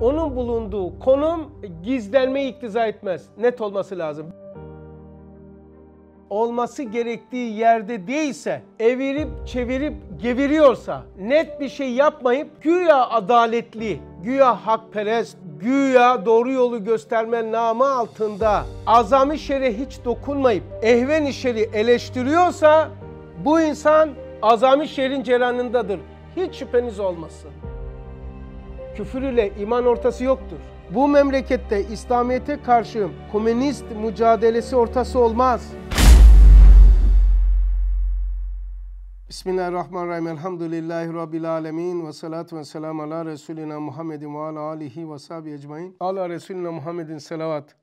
onun bulunduğu konum gizlenmeyi iktiza etmez. Net olması lazım. Olması gerektiği yerde değilse, evirip çevirip geviriyorsa, net bir şey yapmayıp güya adaletli, güya hakperest, güya doğru yolu gösterme namı altında azami şere hiç dokunmayıp ehven şeri eleştiriyorsa bu insan azami şerin ceranındadır. Hiç şüpheniz olmasın küfür ile iman ortası yoktur. Bu memlekette İslamiyet'e karşı komünist mücadelesi ortası olmaz. Bismillahirrahmanirrahim. Elhamdülillahi Rabbil alemin. Ve salatu ve selamu ala Resulina Muhammedin ve ala alihi ve sahibi ecmain. Ala Resulina Muhammedin selavat.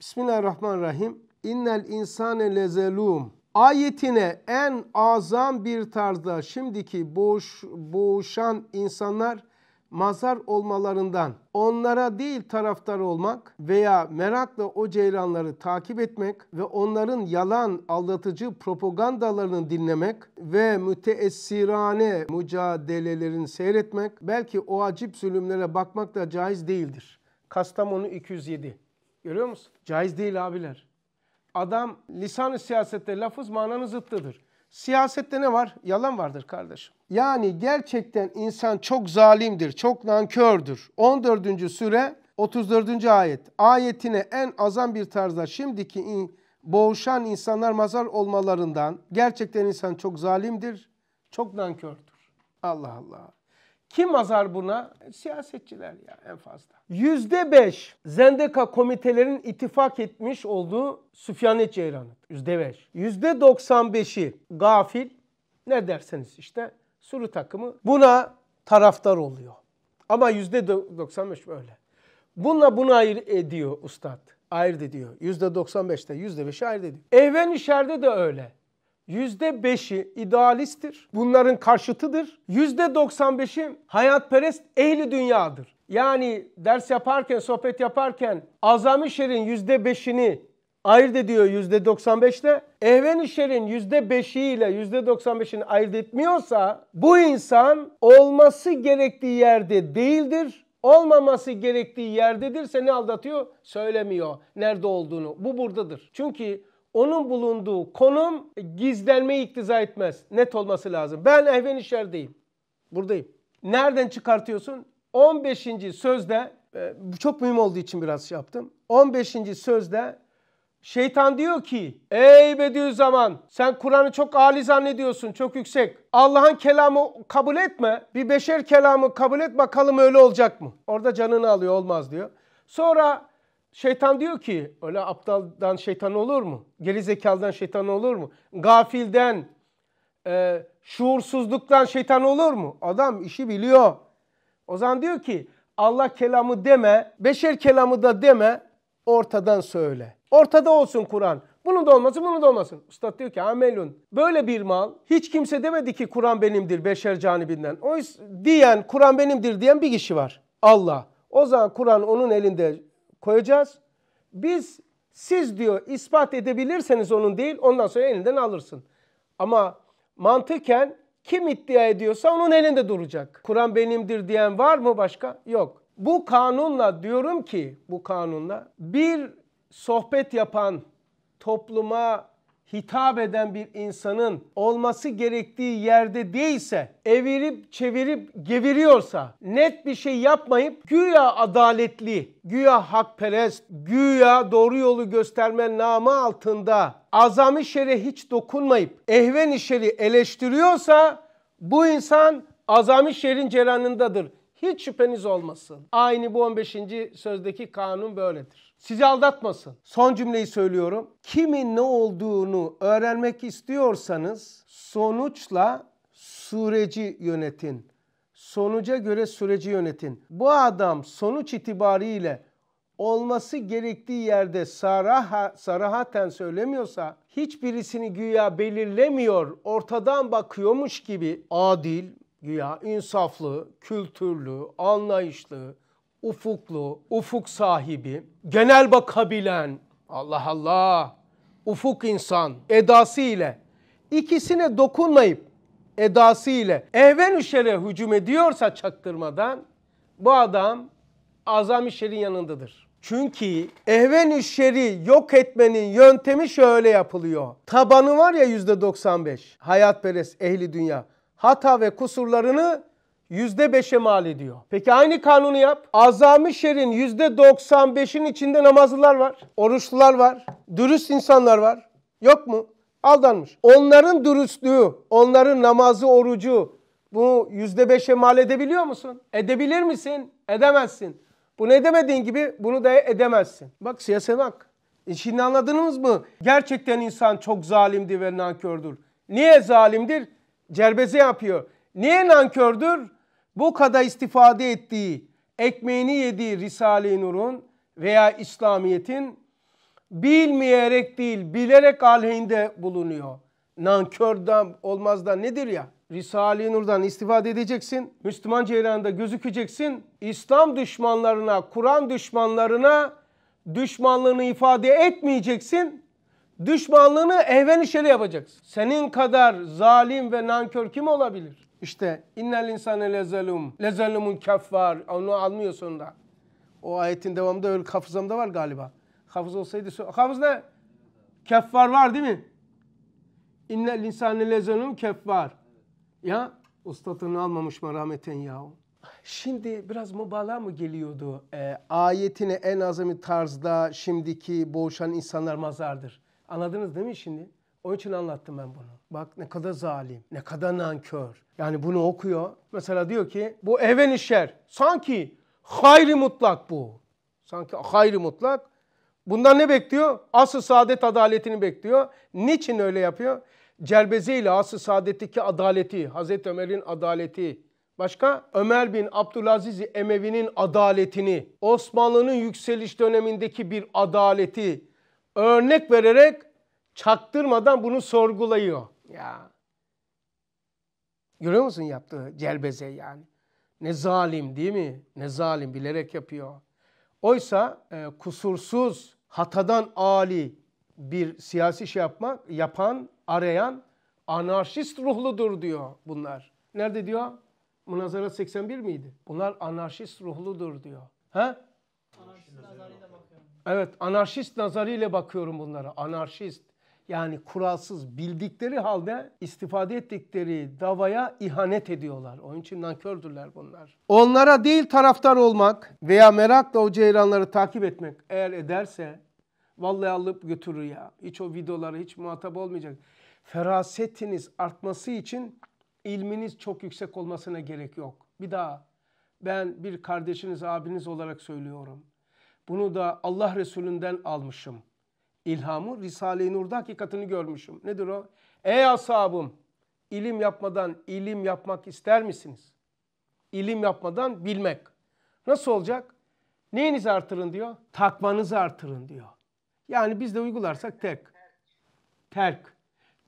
Bismillahirrahmanirrahim. İnnel insane lezelum ayetine en azam bir tarzda şimdiki boğuş, boğuşan insanlar mazar olmalarından onlara değil taraftar olmak veya merakla o ceyranları takip etmek ve onların yalan aldatıcı propagandalarını dinlemek ve müteessirane mücadelelerini seyretmek belki o acip zulümlere bakmak da caiz değildir. Kastamonu 207. Görüyor musun? Caiz değil abiler. Adam lisan siyasette lafız mananın zıttıdır. Siyasette ne var? Yalan vardır kardeşim. Yani gerçekten insan çok zalimdir, çok nankördür. 14. Süre 34. ayet. Ayetine en azan bir tarzda şimdiki in, boğuşan insanlar mazar olmalarından gerçekten insan çok zalimdir, çok nankördür. Allah Allah. Kim azar buna? Siyasetçiler ya en fazla. Yüzde beş Zendeka komitelerin ittifak etmiş olduğu Süfyanet Ceyran'ı. Yüzde beş. Yüzde doksan beşi gafil ne derseniz işte sürü takımı buna taraftar oluyor. Ama yüzde doksan beş böyle. Bununla bunu ayır ediyor ustad. Ayırt ediyor. Yüzde doksan beşte yüzde beşi ayırt ediyor. Ehven-i Şer'de de öyle. %5'i idealisttir. Bunların karşıtıdır. %95'i hayatperest ehli dünyadır. Yani ders yaparken, sohbet yaparken azami şerin %5'ini ayırt ediyor %95'te. ehven şerin %5'i ile %95'ini ayırt etmiyorsa bu insan olması gerektiği yerde değildir. Olmaması gerektiği yerdedir. Seni aldatıyor, söylemiyor nerede olduğunu. Bu buradadır. Çünkü onun bulunduğu konum gizlenmeyi iktiza etmez. Net olması lazım. Ben ehven-i Buradayım. Nereden çıkartıyorsun? 15. sözde e, bu çok mühim olduğu için biraz şey yaptım. 15. sözde Şeytan diyor ki ey Bediüzzaman sen Kur'an'ı çok âli zannediyorsun çok yüksek. Allah'ın kelamı kabul etme bir beşer kelamı kabul et bakalım öyle olacak mı? Orada canını alıyor olmaz diyor. Sonra Şeytan diyor ki öyle aptaldan şeytan olur mu? Geri zekalıdan şeytan olur mu? Gafilden, e, şuursuzluktan şeytan olur mu? Adam işi biliyor. O zaman diyor ki Allah kelamı deme, beşer kelamı da deme, ortadan söyle. Ortada olsun Kur'an. Bunu da olmasın, bunu da olmasın. Ustad diyor ki amelun. Böyle bir mal hiç kimse demedi ki Kur'an benimdir beşer canibinden. O diyen Kur'an benimdir diyen bir kişi var. Allah. O zaman Kur'an onun elinde koyacağız. Biz siz diyor ispat edebilirseniz onun değil ondan sonra elinden alırsın. Ama mantıken kim iddia ediyorsa onun elinde duracak. Kur'an benimdir diyen var mı başka? Yok. Bu kanunla diyorum ki bu kanunla bir sohbet yapan topluma hitap eden bir insanın olması gerektiği yerde değilse, evirip çevirip geviriyorsa, net bir şey yapmayıp güya adaletli, güya hakperest, güya doğru yolu gösterme namı altında azami şere hiç dokunmayıp ehven şeri eleştiriyorsa bu insan azami şerin ceranındadır hiç şüpheniz olmasın. Aynı bu 15. sözdeki kanun böyledir. Sizi aldatmasın. Son cümleyi söylüyorum. Kimin ne olduğunu öğrenmek istiyorsanız sonuçla süreci yönetin. Sonuca göre süreci yönetin. Bu adam sonuç itibariyle olması gerektiği yerde saraha, sarahaten söylemiyorsa hiçbirisini güya belirlemiyor, ortadan bakıyormuş gibi adil, güya insaflı, kültürlü, anlayışlı, ufuklu, ufuk sahibi, genel bakabilen, Allah Allah, ufuk insan edası ile ikisine dokunmayıp edası ile evven şere hücum ediyorsa çaktırmadan bu adam azam şerin yanındadır. Çünkü ehven şeri yok etmenin yöntemi şöyle yapılıyor. Tabanı var ya yüzde %95 hayat peres, ehli dünya hata ve kusurlarını yüzde beşe mal ediyor. Peki aynı kanunu yap. Azami şerin yüzde doksan beşin içinde namazlılar var. Oruçlular var. Dürüst insanlar var. Yok mu? Aldanmış. Onların dürüstlüğü, onların namazı, orucu bunu yüzde beşe mal edebiliyor musun? Edebilir misin? Edemezsin. Bu ne demediğin gibi bunu da edemezsin. Bak siyasete bak. E şimdi anladınız mı? Gerçekten insan çok zalimdir ve nankördür. Niye zalimdir? cerbeze yapıyor. Niye nankördür? Bu kadar istifade ettiği, ekmeğini yediği Risale-i Nur'un veya İslamiyet'in bilmeyerek değil bilerek aleyhinde bulunuyor. Nankörden olmaz da nedir ya? Risale-i Nur'dan istifade edeceksin. Müslüman ceyranda gözükeceksin. İslam düşmanlarına, Kur'an düşmanlarına düşmanlığını ifade etmeyeceksin. Düşmanlığını ehven işleri yapacaksın. Senin kadar zalim ve nankör kim olabilir? İşte innel insane lezelum. Lezelumun keffar. Onu almıyor sonra. O ayetin devamında öyle hafızamda var galiba. Hafız olsaydı hafız ne? Keffar var değil mi? İnnel insane lezelum keffar. Ya ustatını almamış mı rahmeten yahu. Şimdi biraz mübalağa mı geliyordu? E, ayetini en azami tarzda şimdiki boğuşan insanlar mazardır. Anladınız değil mi şimdi? Onun için anlattım ben bunu. Bak ne kadar zalim, ne kadar nankör. Yani bunu okuyor. Mesela diyor ki bu even işer. Sanki hayri mutlak bu. Sanki hayri mutlak. Bundan ne bekliyor? Asıl saadet adaletini bekliyor. Niçin öyle yapıyor? Celbeze ile asıl saadetteki adaleti, Hazreti Ömer'in adaleti. Başka? Ömer bin Abdülaziz Emevi'nin adaletini, Osmanlı'nın yükseliş dönemindeki bir adaleti, örnek vererek çaktırmadan bunu sorgulayıyor. Ya. Görüyor musun yaptığı celbeze yani? Ne zalim değil mi? Ne zalim bilerek yapıyor. Oysa e, kusursuz, hatadan ali bir siyasi şey yapmak, yapan, arayan anarşist ruhludur diyor bunlar. Nerede diyor? Münazara 81 miydi? Bunlar anarşist ruhludur diyor. Ha? Anarşist Evet anarşist nazarıyla bakıyorum bunlara. Anarşist yani kuralsız bildikleri halde istifade ettikleri davaya ihanet ediyorlar. Onun için nankördürler bunlar. Onlara değil taraftar olmak veya merakla o ceyranları takip etmek eğer ederse vallahi alıp götürür ya. Hiç o videoları hiç muhatap olmayacak. Ferasetiniz artması için ilminiz çok yüksek olmasına gerek yok. Bir daha ben bir kardeşiniz, abiniz olarak söylüyorum. Bunu da Allah Resulü'nden almışım. İlhamı Risale-i Nur'da hakikatini görmüşüm. Nedir o? Ey ashabım! ilim yapmadan ilim yapmak ister misiniz? İlim yapmadan bilmek. Nasıl olacak? Neyinizi artırın diyor? Takmanızı artırın diyor. Yani biz de uygularsak terk. Terk.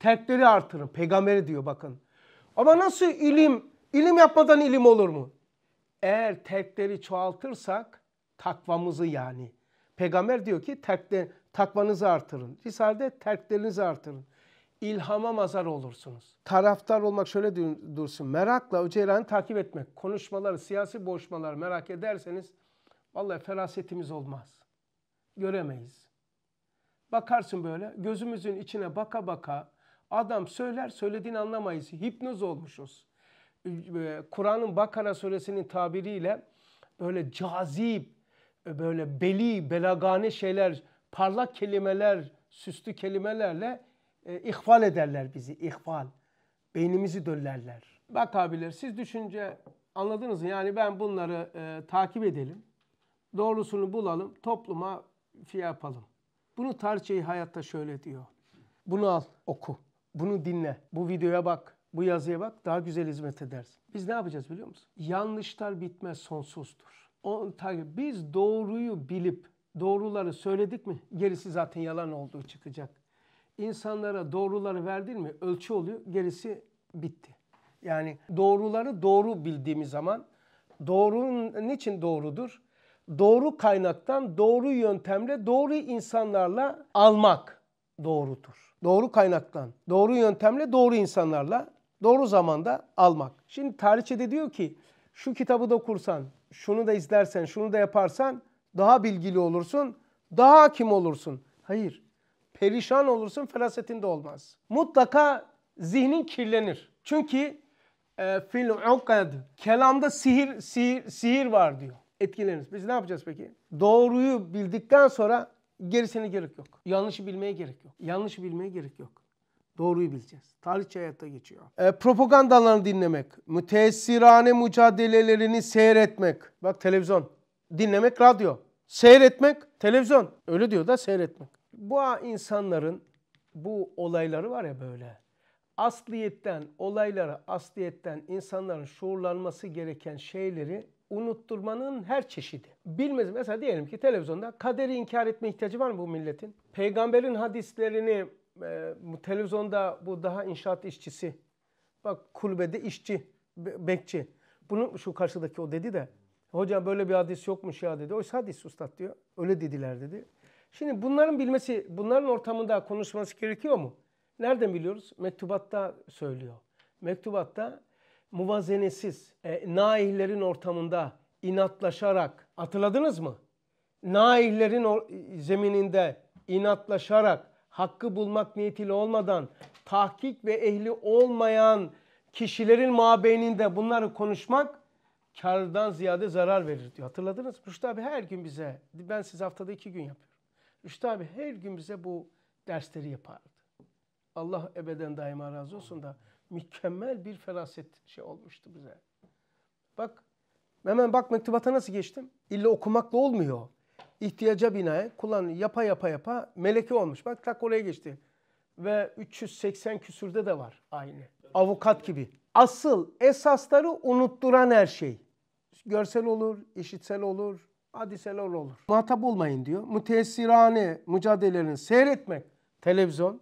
Terkleri artırın. Peygamberi diyor bakın. Ama nasıl ilim? İlim yapmadan ilim olur mu? Eğer terkleri çoğaltırsak takvamızı yani. Peygamber diyor ki terkler, takvanızı artırın. Risalede terklerinizi artırın. İlhama mazar olursunuz. Taraftar olmak şöyle dursun. Merakla Öcalan'ı takip etmek, konuşmaları, siyasi boğuşmaları merak ederseniz vallahi ferasetimiz olmaz. Göremeyiz. Bakarsın böyle gözümüzün içine baka baka adam söyler söylediğini anlamayız. Hipnoz olmuşuz. Ee, Kur'an'ın Bakara suresinin tabiriyle böyle cazip, böyle beli, belagane şeyler, parlak kelimeler, süslü kelimelerle e, ihval ederler bizi, ihval. Beynimizi döllerler. Bak abiler siz düşünce anladınız mı? Yani ben bunları e, takip edelim, doğrusunu bulalım, topluma şey yapalım. Bunu tarçayı hayatta şöyle diyor. Bunu al, oku, bunu dinle, bu videoya bak, bu yazıya bak daha güzel hizmet edersin. Biz ne yapacağız biliyor musun? Yanlışlar bitmez sonsuzdur o, biz doğruyu bilip doğruları söyledik mi gerisi zaten yalan olduğu çıkacak. İnsanlara doğruları verdin mi ölçü oluyor gerisi bitti. Yani doğruları doğru bildiğimiz zaman doğrunun niçin doğrudur? Doğru kaynaktan doğru yöntemle doğru insanlarla almak doğrudur. Doğru kaynaktan doğru yöntemle doğru insanlarla doğru zamanda almak. Şimdi de diyor ki şu kitabı da okursan, şunu da izlersen, şunu da yaparsan daha bilgili olursun, daha hakim olursun. Hayır. Perişan olursun, ferasetin de olmaz. Mutlaka zihnin kirlenir. Çünkü e, fil ukad kelamda sihir, sihir, sihir var diyor. Etkileniriz. Biz ne yapacağız peki? Doğruyu bildikten sonra gerisine gerek yok. Yanlışı bilmeye gerek yok. Yanlışı bilmeye gerek yok. Doğruyu bileceğiz. Tarihçi hayatta geçiyor. E, propagandalarını dinlemek, müteessirane mücadelelerini seyretmek. Bak televizyon. Dinlemek radyo. Seyretmek televizyon. Öyle diyor da seyretmek. Bu insanların bu olayları var ya böyle. Asliyetten, olaylara asliyetten insanların şuurlanması gereken şeyleri unutturmanın her çeşidi. Bilmez mesela diyelim ki televizyonda kaderi inkar etme ihtiyacı var mı bu milletin? Peygamberin hadislerini e, televizyonda bu daha inşaat işçisi. Bak kulübede işçi, bekçi. Bunu şu karşıdaki o dedi de. Hocam böyle bir hadis yokmuş ya dedi. Oysa hadis ustad diyor. Öyle dediler dedi. Şimdi bunların bilmesi, bunların ortamında konuşması gerekiyor mu? Nereden biliyoruz? Mektubatta söylüyor. Mektubatta muvazenesiz, e, naihlerin ortamında inatlaşarak, hatırladınız mı? Naihlerin e, zemininde inatlaşarak, hakkı bulmak niyetiyle olmadan tahkik ve ehli olmayan kişilerin mabeyninde bunları konuşmak kardan ziyade zarar verir diyor. Hatırladınız mı? Rüştü abi her gün bize, ben siz haftada iki gün yapıyorum. Rüştü abi her gün bize bu dersleri yapardı. Allah ebeden daima razı olsun da mükemmel bir feraset şey olmuştu bize. Bak hemen bak mektubata nasıl geçtim. İlla okumakla olmuyor ihtiyaca binaen kullan yapa yapa yapa meleki olmuş. Bak tak oraya geçti. Ve 380 küsürde de var aynı. Avukat gibi. Asıl esasları unutturan her şey. Görsel olur, işitsel olur, hadisel olur. Muhatap olmayın diyor. Mütesirane mücadelelerini seyretmek televizyon.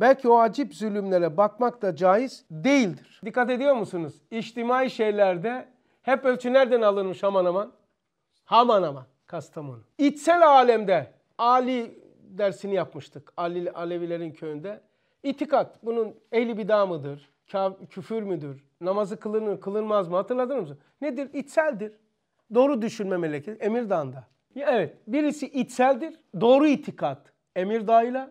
Belki o acip zulümlere bakmak da caiz değildir. Dikkat ediyor musunuz? İçtimai şeylerde hep ölçü nereden alınmış aman aman? haman aman. Kastamonu. İçsel alemde Ali dersini yapmıştık. Ali, Alevilerin köyünde. İtikat bunun ehli bida mıdır? Küfür müdür? Namazı kılınır, kılınmaz mı? Hatırladınız mı? Nedir? İçseldir. Doğru düşünme meleki Emirdağ'ında. Evet, birisi içseldir. Doğru itikat Emirdağ'ıyla.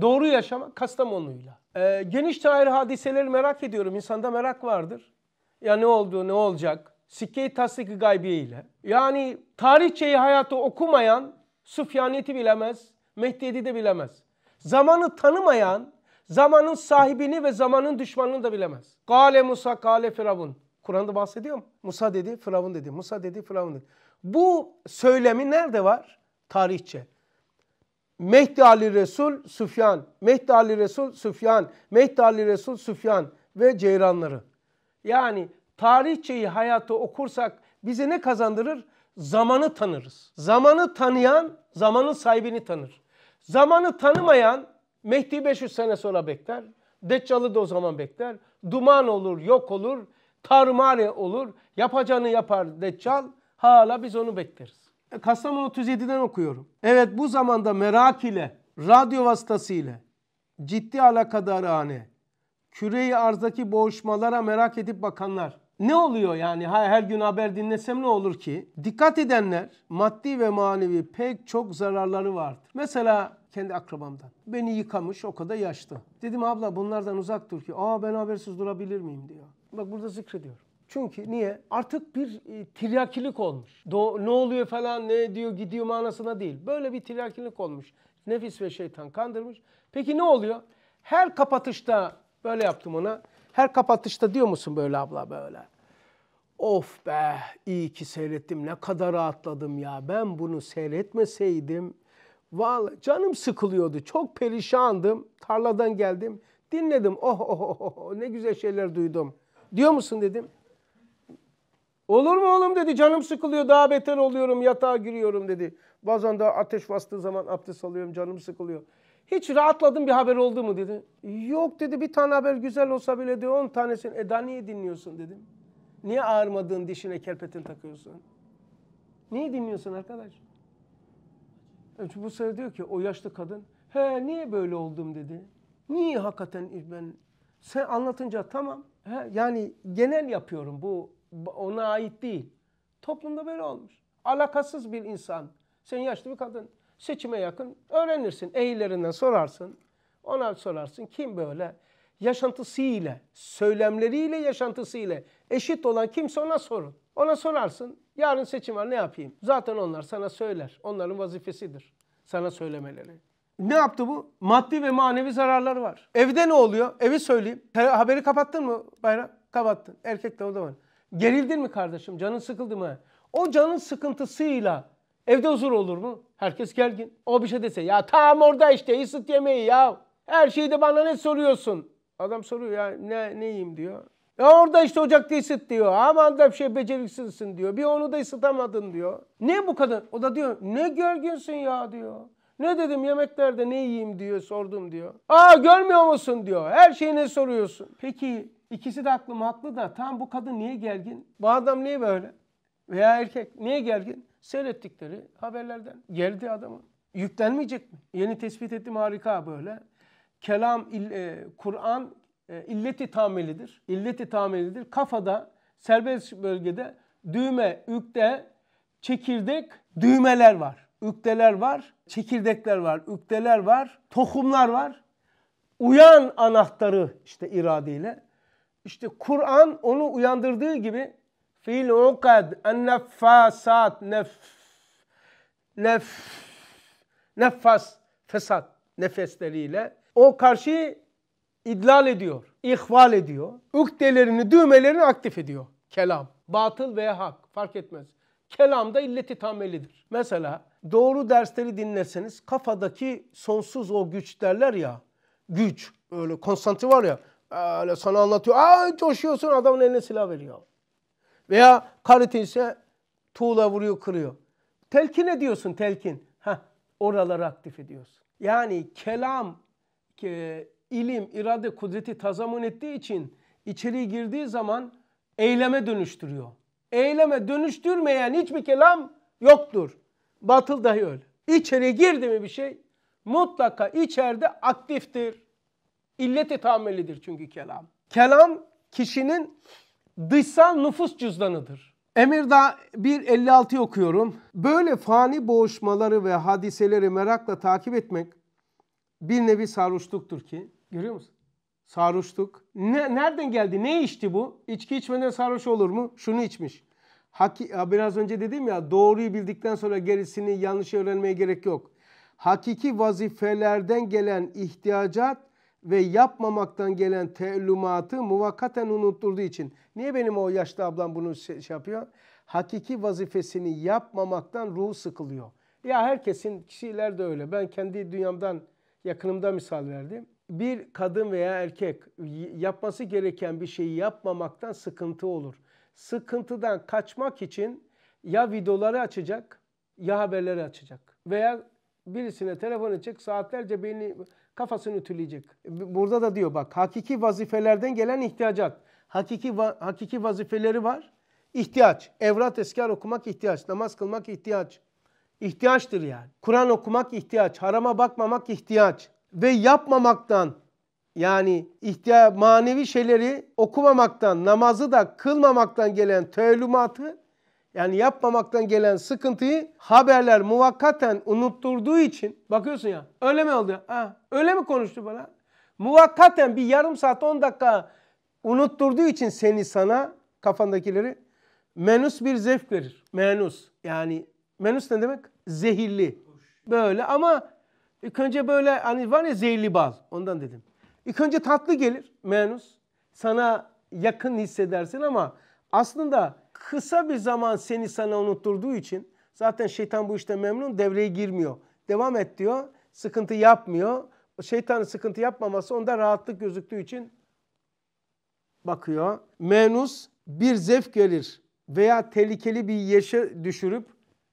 Doğru yaşama Kastamonu'yla. Ee, geniş tarih hadiseleri merak ediyorum. İnsanda merak vardır. Ya ne oldu, ne olacak? sikke-i tasdik gaybiye ile yani tarihçeyi hayatı okumayan Süfyaniyeti bilemez, Mehdiyeti de bilemez. Zamanı tanımayan zamanın sahibini ve zamanın düşmanını da bilemez. Kale Musa, kale Firavun. Kur'an'da bahsediyor mu? Musa dedi, Firavun dedi. Musa dedi, Firavun dedi. Bu söylemi nerede var? Tarihçe. Mehdi Ali Resul, Süfyan. Mehdi Ali Resul, Süfyan. Mehdi Ali Resul, Süfyan ve ceyranları. Yani tarihçeyi hayatı okursak bize ne kazandırır? Zamanı tanırız. Zamanı tanıyan zamanın sahibini tanır. Zamanı tanımayan Mehdi 500 sene sonra bekler. Deccalı da o zaman bekler. Duman olur, yok olur, tarmare olur. Yapacağını yapar Deccal. Hala biz onu bekleriz. E, Kastamonu 37'den okuyorum. Evet bu zamanda merak ile, radyo vasıtasıyla, ciddi alakadarane, küreyi arzdaki boğuşmalara merak edip bakanlar, ne oluyor yani her gün haber dinlesem ne olur ki? Dikkat edenler maddi ve manevi pek çok zararları vardır. Mesela kendi akrabamdan. Beni yıkamış o kadar yaşlı. Dedim abla bunlardan uzak dur ki. Aa ben habersiz durabilir miyim diyor. Bak burada zikrediyor. Çünkü niye? Artık bir e, tiryakilik olmuş. Do ne oluyor falan ne diyor gidiyor manasına değil. Böyle bir tiryakilik olmuş. Nefis ve şeytan kandırmış. Peki ne oluyor? Her kapatışta böyle yaptım ona. Her kapatışta diyor musun böyle abla böyle? Of be iyi ki seyrettim ne kadar rahatladım ya ben bunu seyretmeseydim. Vallahi canım sıkılıyordu çok perişandım tarladan geldim dinledim oh, oh oh oh, oh ne güzel şeyler duydum. Diyor musun dedim. Olur mu oğlum dedi canım sıkılıyor daha beter oluyorum yatağa giriyorum dedi. Bazen daha ateş bastığı zaman abdest alıyorum canım sıkılıyor. Hiç rahatladın bir haber oldu mu dedi. Yok dedi bir tane haber güzel olsa bile diyor on tanesini. E daha niye dinliyorsun dedim. Niye ağırmadığın dişine kerpetin takıyorsun? Niye dinliyorsun arkadaş? Çünkü e, bu sefer diyor ki o yaşlı kadın. He niye böyle oldum dedi. Niye hakikaten ben sen anlatınca tamam. He, yani genel yapıyorum bu ona ait değil. Toplumda böyle olmuş. Alakasız bir insan. Sen yaşlı bir kadın seçime yakın öğrenirsin. ehillerinden sorarsın. Ona sorarsın kim böyle yaşantısıyla, söylemleriyle yaşantısıyla eşit olan kimse ona sorun. Ona sorarsın yarın seçim var ne yapayım? Zaten onlar sana söyler. Onların vazifesidir sana söylemeleri. Ne yaptı bu? Maddi ve manevi zararları var. Evde ne oluyor? Evi söyleyeyim. Haberi kapattın mı bayram? Kapattın. Erkek de o zaman. Gerildin mi kardeşim? Canın sıkıldı mı? O canın sıkıntısıyla Evde huzur olur mu? Herkes gergin. O bir şey dese ya tam orada işte ısıt yemeği ya. Her şeyi de bana ne soruyorsun? Adam soruyor ya ne, ne yiyeyim diyor. Ya orada işte ocakta ısıt diyor. Aman da bir şey beceriksizsin diyor. Bir onu da ısıtamadın diyor. Ne bu kadın? O da diyor ne gerginsin ya diyor. Ne dedim yemeklerde ne yiyeyim diyor sordum diyor. Aa görmüyor musun diyor. Her şeyi ne soruyorsun. Peki ikisi de aklım haklı da tam bu kadın niye gergin? Bu adam niye böyle? Veya erkek niye gergin? Seyrettikleri haberlerden geldi adamın. Yüklenmeyecek mi? Yeni tespit ettim harika böyle. Kelam, e, Kur'an e, illeti tamelidir. İlleti tamelidir. Kafada, serbest bölgede düğme, ükte, çekirdek, düğmeler var. Ükteler var, çekirdekler var, ükteler var, tohumlar var. Uyan anahtarı işte iradeyle. İşte Kur'an onu uyandırdığı gibi fil ukad enneffasat nef nef nefas fesat nefesleriyle o karşı idlal ediyor, ihval ediyor. Üktelerini, düğmelerini aktif ediyor kelam. Batıl veya hak fark etmez. Kelam da illeti tamelidir. Mesela doğru dersleri dinleseniz kafadaki sonsuz o güç derler ya. Güç öyle konsantre var ya. Öyle sana anlatıyor. Aa coşuyorsun adamın eline silah veriyor. Veya karitin ise tuğla vuruyor kırıyor. Telkin ediyorsun telkin. Heh, oraları aktif ediyorsun. Yani kelam, e, ilim, irade, kudreti tazamun ettiği için içeri girdiği zaman eyleme dönüştürüyor. Eyleme dönüştürmeyen hiçbir kelam yoktur. Batıl dahi öyle. İçeri girdi mi bir şey mutlaka içeride aktiftir. İlleti tahammülidir çünkü kelam. Kelam kişinin dışsal nüfus cüzdanıdır. Emirda 1.56 okuyorum. Böyle fani boğuşmaları ve hadiseleri merakla takip etmek bir nevi sarhoşluktur ki. Görüyor musun? Sarhoşluk. Ne, nereden geldi? Ne içti bu? İçki içmeden sarhoş olur mu? Şunu içmiş. Haki, biraz önce dedim ya doğruyu bildikten sonra gerisini yanlış öğrenmeye gerek yok. Hakiki vazifelerden gelen ihtiyacat ve yapmamaktan gelen teellumatı muvakkaten unutturduğu için. Niye benim o yaşlı ablam bunu şey yapıyor? Hakiki vazifesini yapmamaktan ruhu sıkılıyor. Ya herkesin kişiler de öyle. Ben kendi dünyamdan yakınımda misal verdim. Bir kadın veya erkek yapması gereken bir şeyi yapmamaktan sıkıntı olur. Sıkıntıdan kaçmak için ya videoları açacak ya haberleri açacak. Veya birisine telefon edecek saatlerce beni kafasını ütüleyecek. Burada da diyor bak hakiki vazifelerden gelen ihtiyacat. Hakiki, va hakiki vazifeleri var. İhtiyaç. Evrat eskar okumak ihtiyaç. Namaz kılmak ihtiyaç. İhtiyaçtır yani. Kur'an okumak ihtiyaç. Harama bakmamak ihtiyaç. Ve yapmamaktan yani ihtiya manevi şeyleri okumamaktan, namazı da kılmamaktan gelen teölümatı yani yapmamaktan gelen sıkıntıyı haberler muvakkaten unutturduğu için bakıyorsun ya öyle mi oldu? Ha, öyle mi konuştu bana? Muvakkaten bir yarım saat 10 dakika unutturduğu için seni sana kafandakileri menus bir zevk verir. Menus yani menus ne demek? Zehirli. Böyle ama ilk önce böyle hani var ya zehirli bal ondan dedim. İlk önce tatlı gelir menus. Sana yakın hissedersin ama aslında kısa bir zaman seni sana unutturduğu için zaten şeytan bu işte memnun devreye girmiyor. Devam et diyor sıkıntı yapmıyor. Şeytanın sıkıntı yapmaması onda rahatlık gözüktüğü için bakıyor. Menus bir zevk gelir veya tehlikeli bir yeşe düşürüp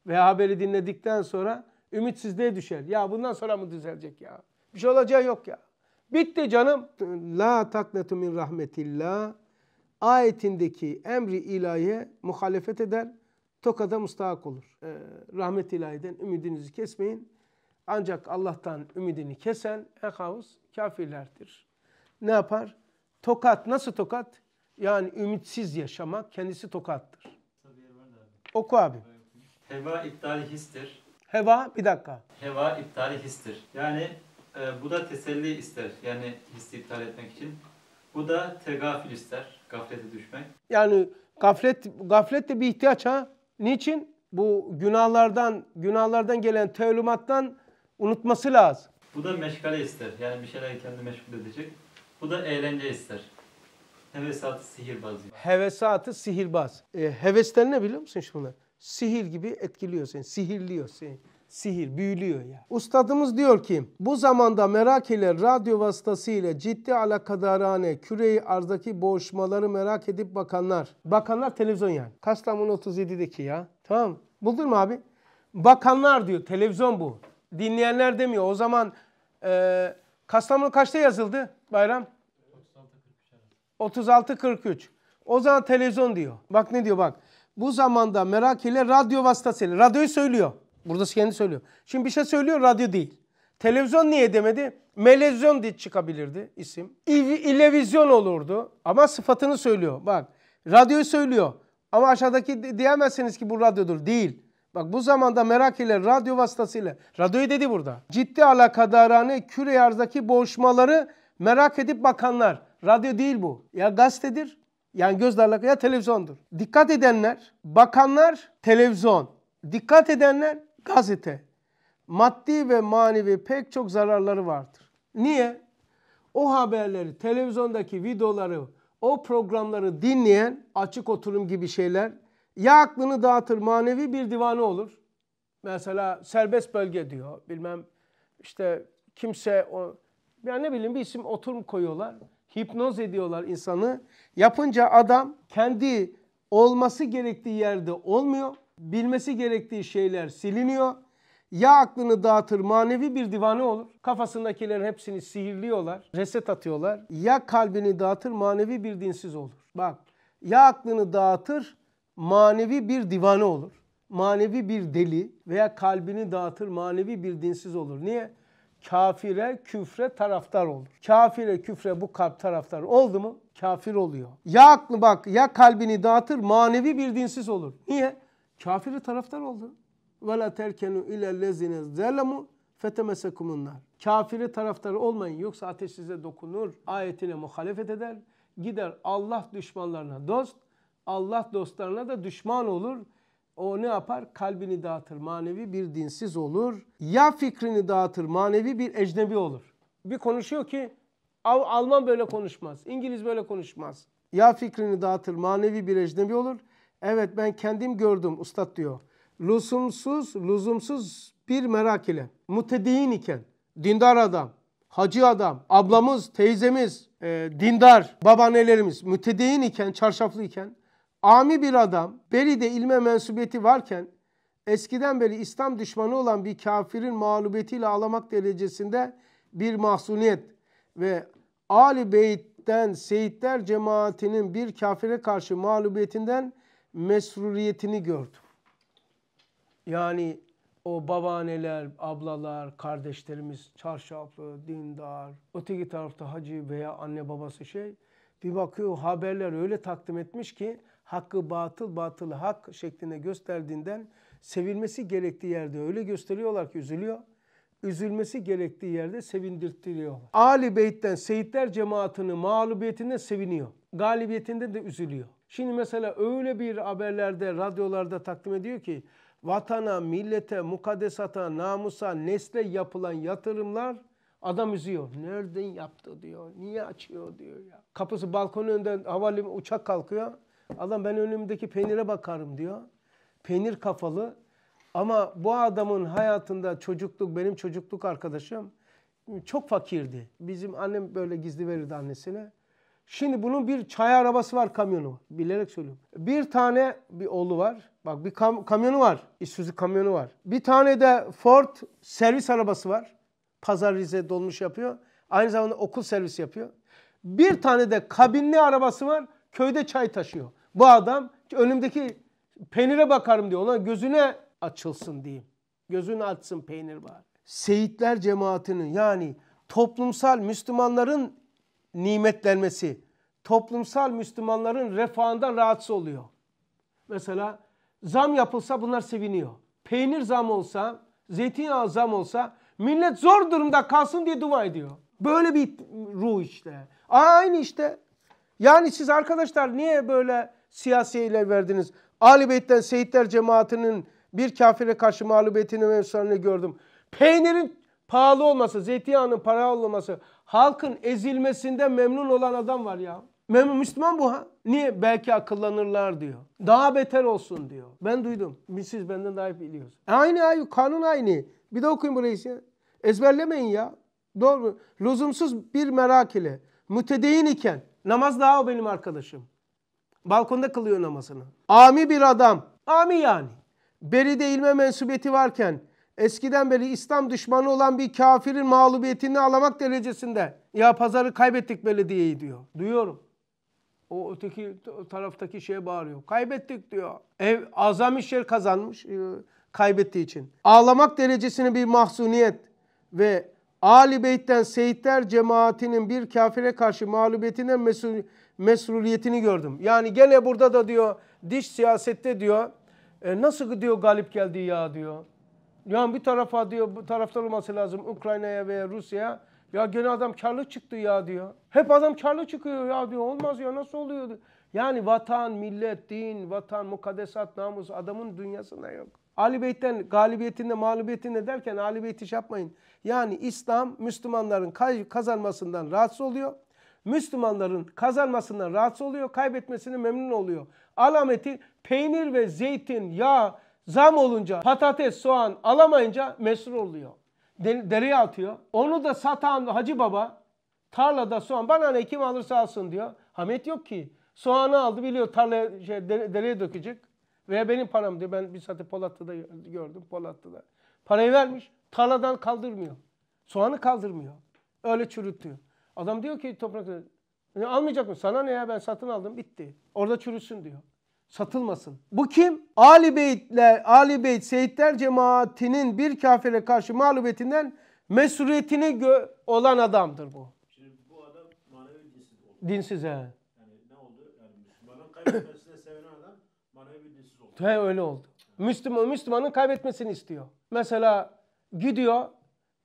veya haberi dinledikten sonra ümitsizliğe düşer. Ya bundan sonra mı düzelecek ya? Bir şey olacağı yok ya. Bitti canım. La taknetu min rahmetillah ayetindeki emri ilahiye muhalefet eder, tokada müstahak olur. Ee, rahmet ilahiden ümidinizi kesmeyin. Ancak Allah'tan ümidini kesen ehavuz kafirlerdir. Ne yapar? Tokat nasıl tokat? Yani ümitsiz yaşamak kendisi tokattır. Oku abi. Heva iptali histir. Heva bir dakika. Heva iptali histir. Yani e, bu da teselli ister. Yani hissi iptal etmek için. Bu da tegafil ister. Gaflete düşmek. Yani gaflet gaflet de bir ihtiyaç ha. Niçin? Bu günahlardan günahlardan gelen tevlimattan unutması lazım. Bu da meşgale ister. Yani bir şeyler kendi meşgul edecek. Bu da eğlence ister. Hevesatı sihirbaz. Hevesatı sihirbaz. E, hevesler ne biliyor musun şunu? Sihir gibi etkiliyor seni, sihirliyor seni sihir büyülüyor ya. Ustadımız diyor ki bu zamanda merak ile radyo vasıtasıyla ciddi alakadarane küreyi arzdaki boğuşmaları merak edip bakanlar. Bakanlar televizyon yani. Kastamonu 37'deki ya. Tamam buldun mu abi? Bakanlar diyor televizyon bu. Dinleyenler demiyor. O zaman e, Kastamonu kaçta yazıldı bayram? 36-43. O zaman televizyon diyor. Bak ne diyor bak. Bu zamanda merak ile radyo vasıtasıyla. Radyoyu söylüyor. Burada kendi söylüyor. Şimdi bir şey söylüyor radyo değil. Televizyon niye demedi? Melezyon diye çıkabilirdi isim. İlevizyon olurdu ama sıfatını söylüyor. Bak radyoyu söylüyor ama aşağıdaki diyemezsiniz ki bu radyodur. Değil. Bak bu zamanda merak ile radyo vasıtasıyla radyoyu dedi burada. Ciddi alakadarane küre arzdaki boğuşmaları merak edip bakanlar. Radyo değil bu. Ya gazetedir yani gözle alakalı ya televizyondur. Dikkat edenler, bakanlar televizyon. Dikkat edenler gazete maddi ve manevi pek çok zararları vardır. Niye? O haberleri, televizyondaki videoları, o programları dinleyen açık oturum gibi şeyler ya aklını dağıtır manevi bir divane olur. Mesela serbest bölge diyor bilmem işte kimse o yani ne bileyim bir isim oturum koyuyorlar. Hipnoz ediyorlar insanı. Yapınca adam kendi olması gerektiği yerde olmuyor bilmesi gerektiği şeyler siliniyor. Ya aklını dağıtır manevi bir divane olur. Kafasındakilerin hepsini sihirliyorlar, reset atıyorlar. Ya kalbini dağıtır manevi bir dinsiz olur. Bak ya aklını dağıtır manevi bir divane olur. Manevi bir deli veya kalbini dağıtır manevi bir dinsiz olur. Niye? Kafire, küfre taraftar olur. Kafire, küfre bu kalp taraftar oldu mu? Kafir oluyor. Ya aklı bak ya kalbini dağıtır manevi bir dinsiz olur. Niye? Kafiri taraftar oldu. وَلَا تَرْكَنُوا اِلَى الَّذِينَ ظَلَمُوا فَتَمَسَكُمُنَّارِ Kafiri taraftarı olmayın yoksa ateş size dokunur. Ayetine muhalefet eder. Gider Allah düşmanlarına dost, Allah dostlarına da düşman olur. O ne yapar? Kalbini dağıtır, manevi bir dinsiz olur. Ya fikrini dağıtır, manevi bir ecnebi olur. Bir konuşuyor ki Al Alman böyle konuşmaz, İngiliz böyle konuşmaz. Ya fikrini dağıtır, manevi bir ecnebi olur Evet ben kendim gördüm ustad diyor. Lüzumsuz, lüzumsuz bir merak ile. Mutedin iken, dindar adam, hacı adam, ablamız, teyzemiz, e, dindar, babaannelerimiz mütedeyyin iken, çarşaflı iken, ami bir adam, beri de ilme mensubiyeti varken, eskiden beri İslam düşmanı olan bir kafirin mağlubiyetiyle ağlamak derecesinde bir mahzuniyet ve Ali Beyt'ten Seyitler cemaatinin bir kafire karşı mağlubiyetinden mesruriyetini gördüm. Yani o babaanneler, ablalar, kardeşlerimiz çarşaflı, dindar, öteki tarafta hacı veya anne babası şey bir bakıyor haberler öyle takdim etmiş ki hakkı batıl, batıl hak şeklinde gösterdiğinden sevilmesi gerektiği yerde öyle gösteriyorlar ki üzülüyor. Üzülmesi gerektiği yerde sevindirtiliyor. Ali Beyt'ten Seyitler cemaatini mağlubiyetinde seviniyor. Galibiyetinde de üzülüyor. Şimdi mesela öyle bir haberlerde, radyolarda takdim ediyor ki vatana, millete, mukaddesata, namusa, nesle yapılan yatırımlar adam üzüyor. Nereden yaptı diyor, niye açıyor diyor ya. Kapısı balkonun önünden havalimanı uçak kalkıyor. Adam ben önümdeki peynire bakarım diyor. Peynir kafalı. Ama bu adamın hayatında çocukluk, benim çocukluk arkadaşım ıı, çok fakirdi. Bizim annem böyle gizli verirdi annesine. Şimdi bunun bir çay arabası var kamyonu Bilerek söylüyorum. Bir tane bir oğlu var. Bak bir kam kamyonu var. Isuzu kamyonu var. Bir tane de Ford servis arabası var. Pazar Rize dolmuş yapıyor. Aynı zamanda okul servisi yapıyor. Bir tane de kabinli arabası var. Köyde çay taşıyor. Bu adam önümdeki peynire bakarım diyor. Ona gözüne açılsın diyeyim. Gözünü açsın peynir var. Seyitler cemaatinin yani toplumsal Müslümanların nimetlenmesi toplumsal Müslümanların refahından rahatsız oluyor. Mesela zam yapılsa bunlar seviniyor. Peynir zam olsa, zeytinyağı zam olsa millet zor durumda kalsın diye dua ediyor. Böyle bir ruh işte. Aynı işte. Yani siz arkadaşlar niye böyle siyasi ele verdiniz? Ali Beyt'ten Seyitler cemaatinin bir kafire karşı mağlubiyetini mevzularını gördüm. Peynirin pahalı olması, zeytinyağının pahalı olması halkın ezilmesinde memnun olan adam var ya. Memnun Müslüman bu ha. Niye? Belki akıllanırlar diyor. Daha beter olsun diyor. Ben duydum. Siz benden daha iyi biliyorsunuz. E, aynı aynı kanun aynı. Bir de okuyun burayı. Size. Ezberlemeyin ya. Doğru. Lüzumsuz bir merak ile. Mütedeyin iken. Namaz daha o benim arkadaşım. Balkonda kılıyor namazını. Ami bir adam. Ami yani. Beride ilme mensubiyeti varken eskiden beri İslam düşmanı olan bir kafirin mağlubiyetini alamak derecesinde. Ya pazarı kaybettik belediyeyi diyor. Duyuyorum. O öteki o taraftaki şeye bağırıyor. Kaybettik diyor. Ev azami şer kazanmış e, kaybettiği için. Ağlamak derecesine bir mahzuniyet ve Ali Beyt'ten Seyitler cemaatinin bir kafire karşı mağlubiyetinden mesul, mesuliyetini gördüm. Yani gene burada da diyor diş siyasette diyor e, nasıl diyor galip geldi ya diyor. Yani bir tarafa diyor bu taraftar olması lazım Ukrayna'ya veya Rusya'ya. Ya gene adam karlı çıktı ya diyor. Hep adam karlı çıkıyor ya diyor. Olmaz ya nasıl oluyor diyor. Yani vatan, millet, din, vatan, mukaddesat, namus adamın dünyasında yok. Ali Beyt'ten galibiyetinde, mağlubiyetinde derken Ali Beyt iş yapmayın. Yani İslam Müslümanların kazanmasından rahatsız oluyor. Müslümanların kazanmasından rahatsız oluyor, kaybetmesine memnun oluyor. Alameti peynir ve zeytin, yağ, Zam olunca patates, soğan alamayınca mesur oluyor. Dereye atıyor. Onu da satan Hacı Baba tarlada soğan bana ne kim alırsa alsın diyor. Hamet yok ki. Soğanı aldı biliyor tarlaya şey, dereye dökecek. Veya benim param diyor. Ben bir satı Polatlı'da gördüm Polatlı'da. Parayı vermiş tarladan kaldırmıyor. Soğanı kaldırmıyor. Öyle çürütüyor. Adam diyor ki toprak e, almayacak mı? Sana ne ya ben satın aldım bitti. Orada çürüsün diyor satılmasın. Bu kim? Ali Beytler, Ali Beyt Seyitler cemaatinin bir kafire karşı mağlubiyetinden mesuliyetini olan adamdır bu. Şimdi bu adam manevi dinsiz oldu. Dinsiz he. Yani ne oldu? Yani Müslümanın kaybetmesine sevinen adam manevi dinsiz oldu. He öyle oldu. Müslüman, Müslümanın kaybetmesini istiyor. Mesela gidiyor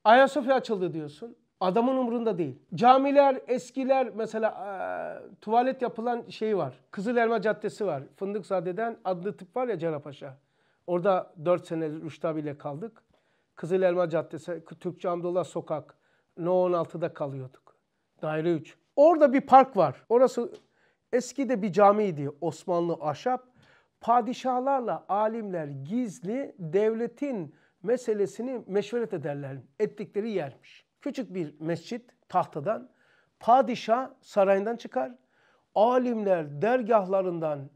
Ayasofya açıldı diyorsun. Adamın umurunda değil. Camiler, eskiler mesela e, tuvalet yapılan şey var. Kızılelma Caddesi var. Fındıkzade'den adlı tıp var ya Canapaşa. Orada 4 sene Rüştü bile kaldık. Kızılelma Caddesi, Türkçe Amdullah Sokak. No 16'da kalıyorduk. Daire 3. Orada bir park var. Orası eski de bir camiydi. Osmanlı ahşap. Padişahlarla alimler gizli devletin meselesini meşveret ederler. Ettikleri yermiş. Küçük bir mescit tahtadan padişah sarayından çıkar. Alimler dergahlarından,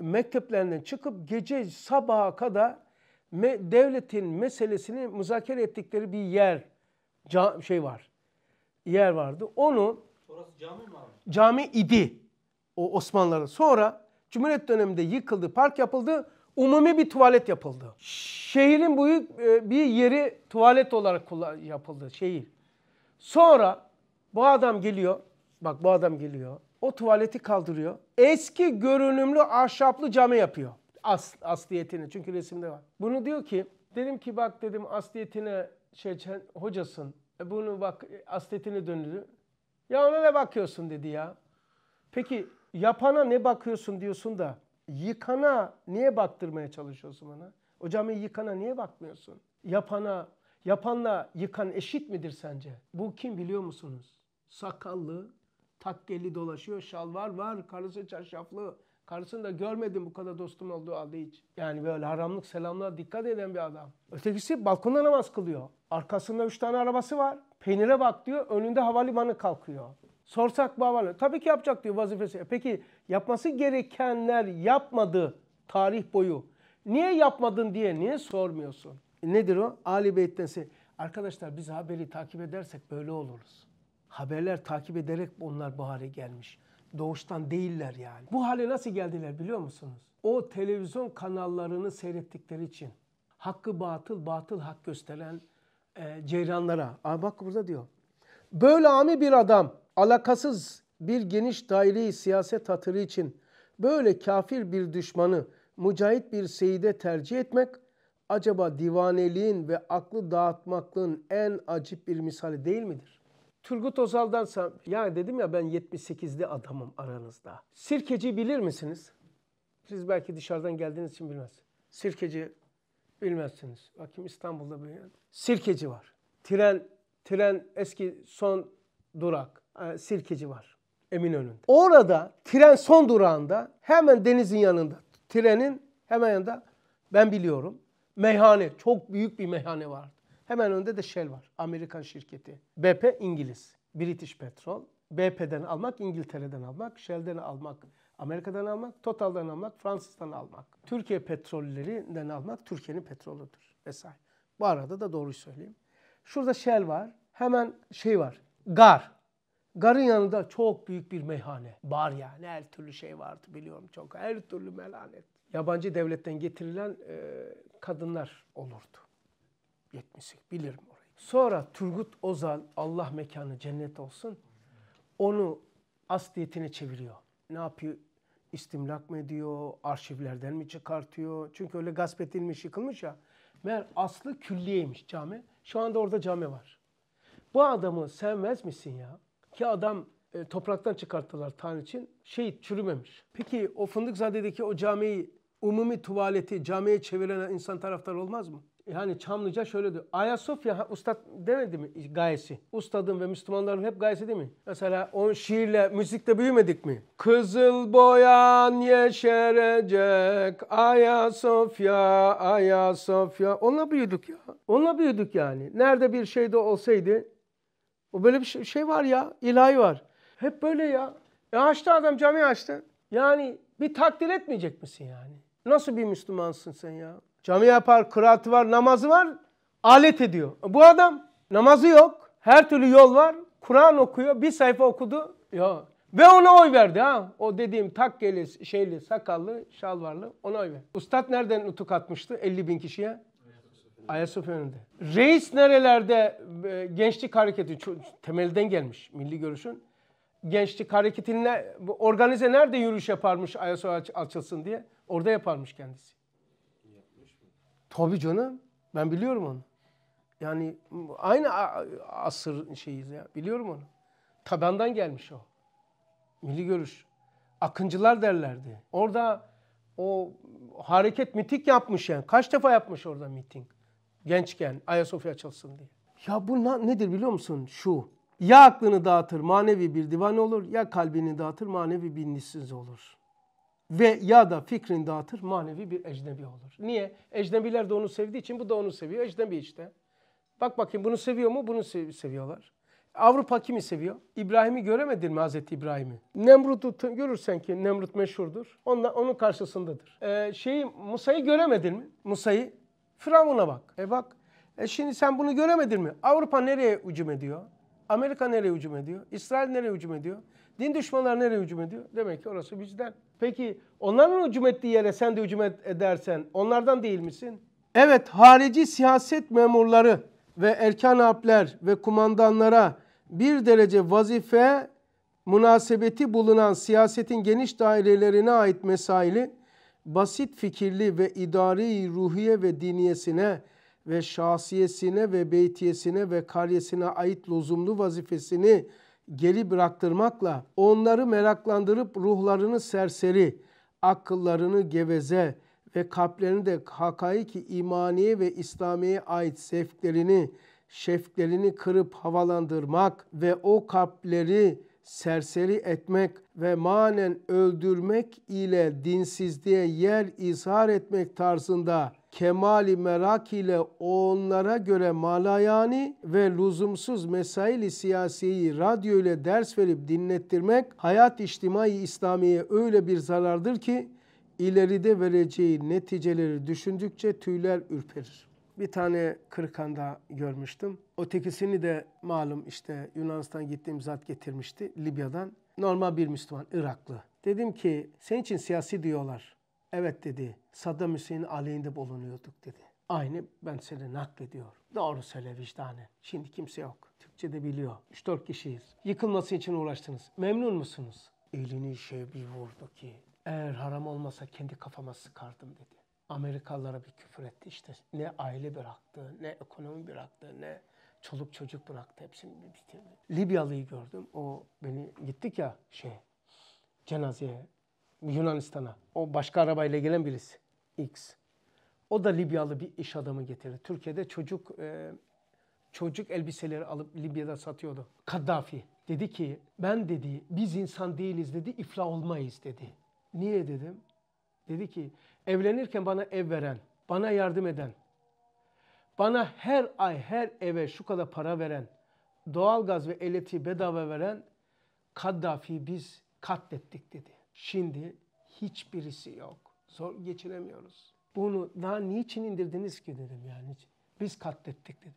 mekteplerinden çıkıp gece sabaha kadar devletin meselesini müzakere ettikleri bir yer şey var. Yer vardı. Onu Orası cami mi Cami idi o Osmanlıların. Sonra Cumhuriyet döneminde yıkıldı, park yapıldı. Umumi bir tuvalet yapıldı. Şehrin büyük e, bir yeri tuvalet olarak yapıldı şehir. Sonra bu adam geliyor. Bak bu adam geliyor. O tuvaleti kaldırıyor. Eski görünümlü ahşaplı cami yapıyor. As, asliyetini çünkü resimde var. Bunu diyor ki dedim ki bak dedim asliyetine şey hocasın. E bunu bak asliyetine döndü. Ya ona ne bakıyorsun dedi ya. Peki yapana ne bakıyorsun diyorsun da yıkana niye baktırmaya çalışıyorsun bana? O camiyi yıkana niye bakmıyorsun? Yapana Yapanla yıkan eşit midir sence? Bu kim biliyor musunuz? Sakallı, takkeli dolaşıyor, şal var, var, karısı çarşaflı. Karısını da görmedim bu kadar dostum olduğu halde hiç. Yani böyle haramlık selamlara dikkat eden bir adam. Ötekisi balkonda namaz kılıyor. Arkasında üç tane arabası var. Peynire bak diyor, önünde havalimanı kalkıyor. Sorsak bu Tabii ki yapacak diyor vazifesi. E peki yapması gerekenler yapmadı tarih boyu. Niye yapmadın diye niye sormuyorsun? Nedir o? Ali Beyt'ten se Arkadaşlar biz haberi takip edersek böyle oluruz. Haberler takip ederek onlar bu hale gelmiş. Doğuştan değiller yani. Bu hale nasıl geldiler biliyor musunuz? O televizyon kanallarını seyrettikleri için hakkı batıl, batıl hak gösteren e, ceyranlara. Aa, bak burada diyor. Böyle ami bir adam alakasız bir geniş daireyi siyaset hatırı için böyle kafir bir düşmanı mücahit bir seyide tercih etmek acaba divaneliğin ve aklı dağıtmaklığın en acip bir misali değil midir? Turgut Özal'dansa, ya dedim ya ben 78'li adamım aranızda. Sirkeci bilir misiniz? Siz belki dışarıdan geldiğiniz için bilmez. Sirkeci bilmezsiniz. Bakayım İstanbul'da bir Sirkeci var. Tren, tren eski son durak. E, sirkeci var. Eminönü'nde. Orada tren son durağında hemen denizin yanında. Trenin hemen yanında ben biliyorum meyhane, çok büyük bir meyhane vardı. Hemen önde de Shell var, Amerikan şirketi. BP İngiliz, British Petrol. BP'den almak, İngiltere'den almak, Shell'den almak, Amerika'dan almak, Total'dan almak, Fransız'dan almak. Türkiye petrollerinden almak Türkiye'nin petroludur vesaire. Bu arada da doğru söyleyeyim. Şurada Shell var. Hemen şey var. Gar. Garın yanında çok büyük bir meyhane. Bar yani her türlü şey vardı biliyorum çok. Her türlü melanet. Yabancı devletten getirilen e, kadınlar olurdu. 78 bilirim orayı. Sonra Turgut Ozan Allah mekanı cennet olsun onu asliyetine çeviriyor. Ne yapıyor? İstimlak mı ediyor? Arşivlerden mi çıkartıyor? Çünkü öyle gasp edilmiş, yıkılmış ya. Meğer aslı külliyeymiş cami. Şu anda orada cami var. Bu adamı sevmez misin ya? Ki adam e, topraktan çıkarttılar tan için. Şehit çürümemiş. Peki o Fındıkzade'deki o camiyi umumi tuvaleti camiye çeviren insan taraftar olmaz mı? Yani e, Çamlıca şöyle diyor. Ayasofya ha, ustad demedi mi gayesi? Ustadın ve Müslümanların hep gayesi değil mi? Mesela o şiirle, müzikle büyümedik mi? Kızıl boyan yeşerecek Ayasofya, Ayasofya. Onunla büyüdük ya. Onunla büyüdük yani. Nerede bir şey de olsaydı. O böyle bir şey var ya. ilahi var. Hep böyle ya. E açtı adam cami açtı. Yani bir takdir etmeyecek misin yani? Nasıl bir Müslümansın sen ya? Cami yapar, kıraatı var, namazı var. Alet ediyor. Bu adam namazı yok. Her türlü yol var. Kur'an okuyor. Bir sayfa okudu. Ya. Ve ona oy verdi ha. O dediğim takkeli, şeyli, sakallı, şalvarlı ona oy verdi. Ustad nereden nutuk atmıştı 50 bin kişiye? Ayasofya önünde. Reis nerelerde e, gençlik hareketi temelden gelmiş milli görüşün. Gençlik hareketine organize nerede yürüyüş yaparmış Ayasofya açılsın diye. Orada yaparmış kendisi. Yapmış mı? Tabii canım. Ben biliyorum onu. Yani aynı asır şeyiz ya. Biliyorum onu. Tabandan gelmiş o. Milli görüş. Akıncılar derlerdi. Orada o hareket mitik yapmış yani. Kaç defa yapmış orada miting. Gençken Ayasofya açılsın diye. Ya bu nedir biliyor musun? Şu. Ya aklını dağıtır manevi bir divan olur ya kalbini dağıtır manevi bir nişsiz olur ve ya da fikrini dağıtır manevi bir ecnebi olur. Niye? Ecnebiler de onu sevdiği için bu da onu seviyor. Ecnebi işte. Bak bakayım bunu seviyor mu? Bunu sev seviyorlar. Avrupa kimi seviyor? İbrahim'i göremedin mi Hazreti İbrahim'i? Nemrut'u görürsen ki Nemrut meşhurdur. Onunla, onun karşısındadır. Ee, şeyi Musa'yı göremedin mi? Musa'yı Firavun'a bak. E bak. E şimdi sen bunu göremedin mi? Avrupa nereye hücum ediyor? Amerika nereye hücum ediyor? İsrail nereye hücum ediyor? Din düşmanları nereye hücum ediyor? Demek ki orası bizden. Peki onların hücum ettiği yere sen de hücum edersen onlardan değil misin? Evet harici siyaset memurları ve erkan harpler ve kumandanlara bir derece vazife münasebeti bulunan siyasetin geniş dairelerine ait mesaili basit fikirli ve idari ruhiye ve diniyesine ve şahsiyesine ve beytiyesine ve karyesine ait lozumlu vazifesini geri bıraktırmakla onları meraklandırıp ruhlarını serseri, akıllarını geveze ve kalplerini de hakaiki imaniye ve İslamiye ait zevklerini, şefklerini kırıp havalandırmak ve o kalpleri serseri etmek ve manen öldürmek ile dinsizliğe yer izhar etmek tarzında kemali merak ile onlara göre malayani ve lüzumsuz mesaili siyasiyi radyo ile ders verip dinlettirmek hayat içtimai İslamiye öyle bir zarardır ki ileride vereceği neticeleri düşündükçe tüyler ürperir. Bir tane Kırkan'da görmüştüm. Ötekisini de malum işte Yunanistan gittiğim zat getirmişti Libya'dan. Normal bir Müslüman, Iraklı. Dedim ki senin için siyasi diyorlar. Evet dedi Saddam Hüseyin aleyhinde bulunuyorduk dedi. Aynı ben seni naklediyor. Doğru söyle vicdanen. Şimdi kimse yok. Türkçe de biliyor. 3-4 kişiyiz. Yıkılması için uğraştınız. Memnun musunuz? Elini şey bir vurdu ki eğer haram olmasa kendi kafama sıkardım dedi. Amerikalılara bir küfür etti işte. Ne aile bıraktı, ne ekonomi bıraktı, ne çoluk çocuk bıraktı. Hepsini bitirdi. Libyalıyı gördüm. O beni gittik ya şey cenazeye Yunanistan'a. O başka arabayla gelen birisi. X. O da Libyalı bir iş adamı getirdi. Türkiye'de çocuk e, çocuk elbiseleri alıp Libya'da satıyordu. Kaddafi dedi ki ben dedi biz insan değiliz dedi ifla olmayız dedi. Niye dedim? Dedi ki evlenirken bana ev veren, bana yardım eden, bana her ay her eve şu kadar para veren, doğalgaz ve elektriği bedava veren Kaddafi'yi biz katlettik dedi. Şimdi hiçbirisi yok. Zor geçinemiyoruz. Bunu daha niçin indirdiniz ki dedim yani. Biz katlettik dedi.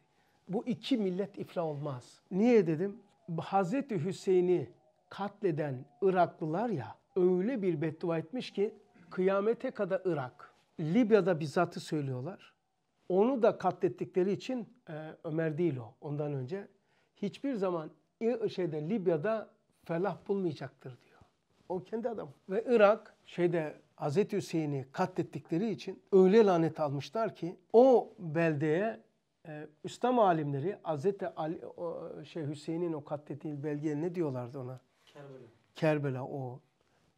Bu iki millet iflah olmaz. Niye dedim? Hazreti Hüseyin'i katleden Iraklılar ya öyle bir beddua etmiş ki kıyamete kadar Irak. Libya'da bizzatı söylüyorlar. Onu da katlettikleri için e, Ömer değil o ondan önce hiçbir zaman şeyde Libya'da felah bulmayacaktır diyor. O kendi adam. Ve Irak şeyde Hazreti Hüseyin'i katlettikleri için öyle lanet almışlar ki o beldeye e, İslam alimleri Hazreti Ali, o, şey Hüseyin'in o katlettiği belgeye ne diyorlardı ona? Kerbela. Kerbela o.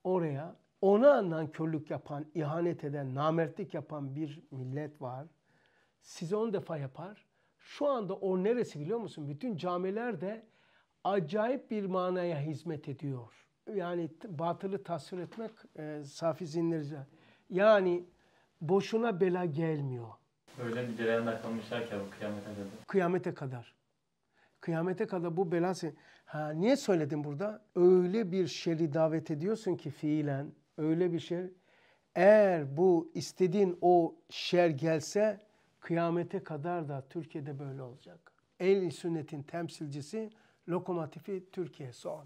Oraya ona nankörlük yapan, ihanet eden, namertlik yapan bir millet var. Size on defa yapar. Şu anda o neresi biliyor musun? Bütün camilerde acayip bir manaya hizmet ediyor yani batılı tasvir etmek e, safi zihnirce. Yani boşuna bela gelmiyor. Öyle bir direnler kalmışlar ki bu kıyamete kadar. Kıyamete kadar. Kıyamete kadar bu bela Ha, niye söyledim burada? Öyle bir şeri davet ediyorsun ki fiilen, öyle bir şey. Eğer bu istediğin o şer gelse kıyamete kadar da Türkiye'de böyle olacak. El sünnetin temsilcisi, lokomotifi Türkiye son.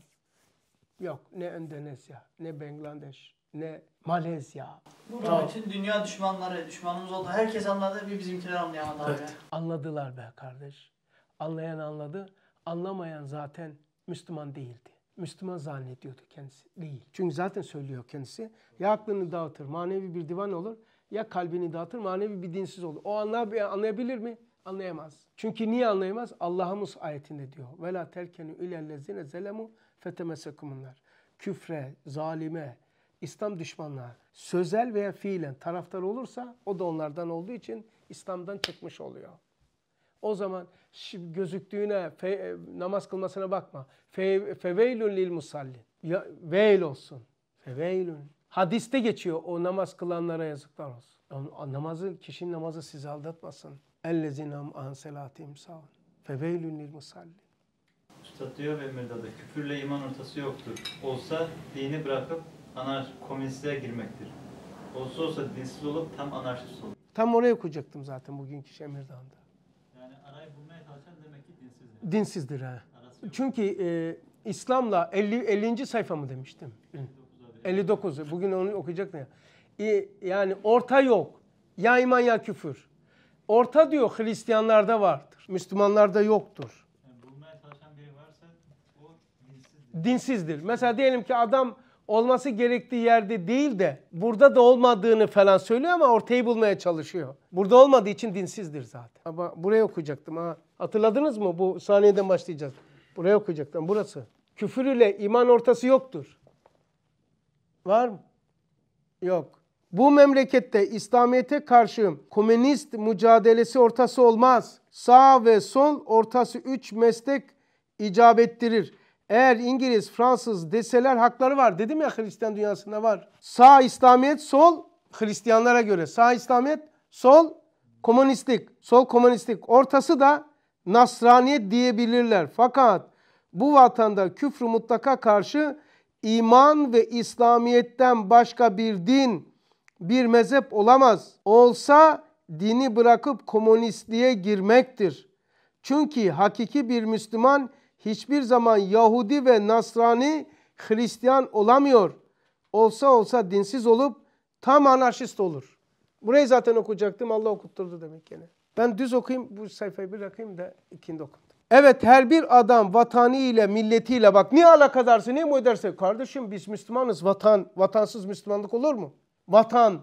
Yok ne Endonezya, ne Bangladeş, ne Malezya. Bunun tamam. için dünya düşmanları, düşmanımız oldu. Herkes anladı, bir bizimkiler anlayamadı evet. abi. Anladılar be kardeş. Anlayan anladı, anlamayan zaten Müslüman değildi. Müslüman zannediyordu kendisi. Değil. Çünkü zaten söylüyor kendisi. Ya aklını dağıtır, manevi bir divan olur. Ya kalbini dağıtır, manevi bir dinsiz olur. O anlar, anlayabilir mi? Anlayamaz. Çünkü niye anlayamaz? Allah'ımız ayetinde diyor. وَلَا تَرْكَنُوا اِلَى الَّذِينَ زَلَمُوا fetemesekumlar. Küfre, zalime, İslam düşmanlığa sözel veya fiilen taraftar olursa o da onlardan olduğu için İslam'dan çıkmış oluyor. O zaman gözüktüğüne, fe, e, namaz kılmasına bakma. Fe, feveylun lil musallin. Ya, veil olsun. Feveylun. Hadiste geçiyor o namaz kılanlara yazıklar olsun. Yani namazı, kişinin namazı sizi aldatmasın. Ellezinam an selatim saun. Feveylun lil musallin satıyor ve mirdada. Küfürle iman ortası yoktur. Olsa dini bırakıp anar komünistliğe girmektir. Olsa olsa dinsiz olup tam anarşist olur. Tam oraya koyacaktım zaten bugünkü Şemirdağ'ında. Yani arayı bulmaya çalışan demek ki dinsiz. Dinsizdir ha. Çünkü e, İslam'la 50, 50. sayfa mı demiştim? 59. 59. Bugün onu okuyacak mı E, yani orta yok. Ya iman ya küfür. Orta diyor Hristiyanlarda vardır. Müslümanlarda yoktur. dinsizdir. Mesela diyelim ki adam olması gerektiği yerde değil de burada da olmadığını falan söylüyor ama ortayı bulmaya çalışıyor. Burada olmadığı için dinsizdir zaten. Ama buraya okuyacaktım ha. Hatırladınız mı? Bu saniyeden başlayacağız. Buraya okuyacaktım. Burası. Küfür ile iman ortası yoktur. Var mı? Yok. Bu memlekette İslamiyet'e karşı komünist mücadelesi ortası olmaz. Sağ ve sol ortası üç meslek icap ettirir. Eğer İngiliz, Fransız deseler hakları var. Dedim ya Hristiyan dünyasında var. Sağ İslamiyet, sol Hristiyanlara göre. Sağ İslamiyet, sol komünistlik. Sol komünistlik. Ortası da Nasraniyet diyebilirler. Fakat bu vatanda küfrü mutlaka karşı iman ve İslamiyet'ten başka bir din, bir mezhep olamaz. Olsa dini bırakıp komünistliğe girmektir. Çünkü hakiki bir Müslüman hiçbir zaman Yahudi ve Nasrani Hristiyan olamıyor. Olsa olsa dinsiz olup tam anarşist olur. Burayı zaten okuyacaktım. Allah okutturdu demek yine. Ben düz okuyayım. Bu sayfayı bırakayım da ikindi okun. Evet her bir adam vatanı ile milletiyle bak niye alakadarsa niye moderse kardeşim biz Müslümanız vatan vatansız Müslümanlık olur mu? Vatan,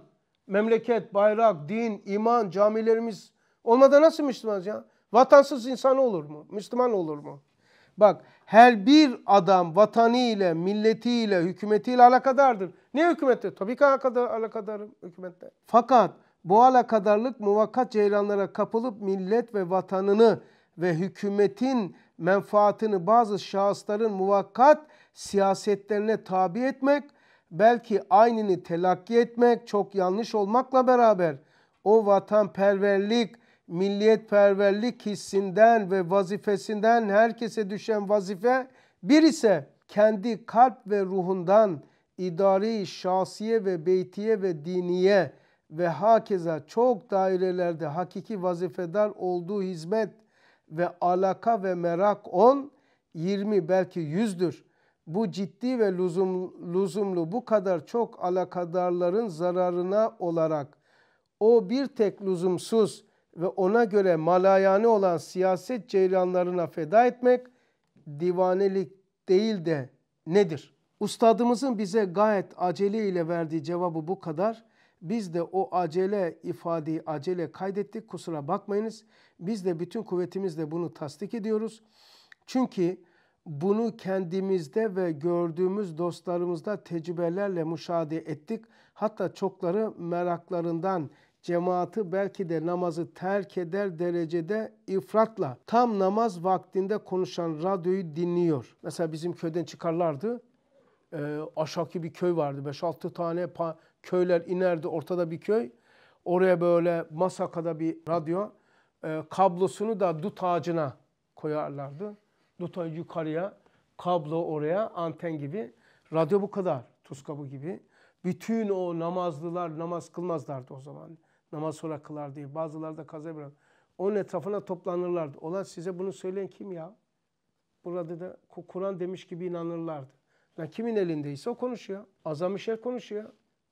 memleket, bayrak, din, iman, camilerimiz olmadan nasıl Müslümanız ya? Vatansız insan olur mu? Müslüman olur mu? Bak her bir adam vatanıyla, milletiyle, hükümetiyle alakadardır. Ne hükümeti? Tabii ki alakadar, alakadarım hükümette. Fakat bu alakadarlık muvakkat ceylanlara kapılıp millet ve vatanını ve hükümetin menfaatini bazı şahısların muvakkat siyasetlerine tabi etmek, belki aynını telakki etmek çok yanlış olmakla beraber o vatanperverlik, milliyetperverlik hissinden ve vazifesinden herkese düşen vazife bir ise kendi kalp ve ruhundan idari, şahsiye ve beytiye ve diniye ve hakeza çok dairelerde hakiki vazifedar olduğu hizmet ve alaka ve merak 10, 20 belki 100'dür. Bu ciddi ve lüzum, lüzumlu bu kadar çok alakadarların zararına olarak o bir tek lüzumsuz ve ona göre malayane olan siyaset ceylanlarına feda etmek divanelik değil de nedir? Ustadımızın bize gayet acele ile verdiği cevabı bu kadar. Biz de o acele ifadeyi acele kaydettik. Kusura bakmayınız. Biz de bütün kuvvetimizle bunu tasdik ediyoruz. Çünkü bunu kendimizde ve gördüğümüz dostlarımızda tecrübelerle müşahede ettik. Hatta çokları meraklarından, cemaati belki de namazı terk eder derecede ifratla tam namaz vaktinde konuşan radyoyu dinliyor. Mesela bizim köyden çıkarlardı. E, aşağıki bir köy vardı. 5-6 tane köyler inerdi. Ortada bir köy. Oraya böyle masakada bir radyo. E, kablosunu da dut ağacına koyarlardı. Dut ağacı yukarıya, kablo oraya, anten gibi. Radyo bu kadar. Tuz kabı gibi. Bütün o namazlılar namaz kılmazlardı o zaman. Namaz sonra kılar diye. Bazıları da kaza bırak. Onun etrafına toplanırlardı. Olan size bunu söyleyen kim ya? Burada da Kur'an demiş gibi inanırlardı. Yani kimin elindeyse o konuşuyor. Azam Mişel konuşuyor.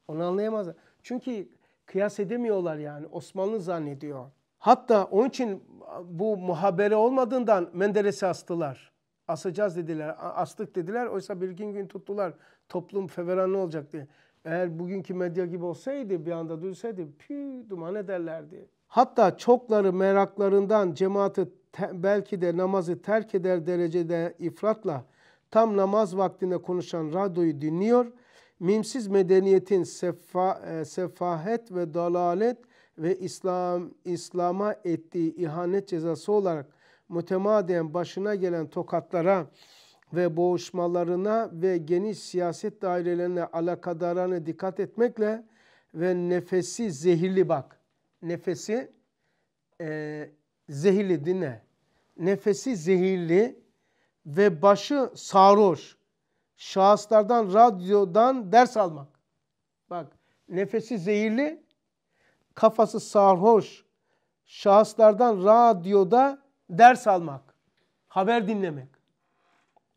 Onu anlayamazlar. Çünkü kıyas edemiyorlar yani. Osmanlı zannediyor. Hatta onun için bu muhabere olmadığından Menderes'i astılar. Asacağız dediler. Astık dediler. Oysa bir gün gün tuttular. Toplum feveran ne olacak diye. Eğer bugünkü medya gibi olsaydı bir anda duyulsaydı pü duman ederlerdi. Hatta çokları meraklarından cemaati belki de namazı terk eder derecede ifratla tam namaz vaktinde konuşan radyoyu dinliyor. Mimsiz medeniyetin sefa, e, sefahet ve dalalet ve İslam İslam'a ettiği ihanet cezası olarak mütemadiyen başına gelen tokatlara ve boğuşmalarına ve geniş siyaset dairelerine alakadarına dikkat etmekle ve nefesi zehirli bak. Nefesi e, zehirli dinle. Nefesi zehirli ve başı sarhoş. Şahıslardan, radyodan ders almak. Bak nefesi zehirli, kafası sarhoş. Şahıslardan, radyoda ders almak. Haber dinlemek.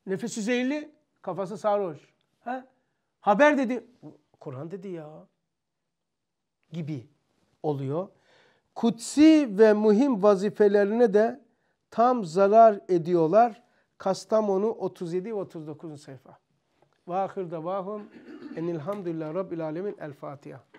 Nefesi zehirli, kafası sarhoş. Ha? Haber dedi, Kur'an dedi ya gibi oluyor. Kutsi ve muhim vazifelerine de tam zarar ediyorlar. Kastamonu 37 ve 39. sayfa. Ve ahir davahum enilhamdülillah rabbil alemin el Fatiha.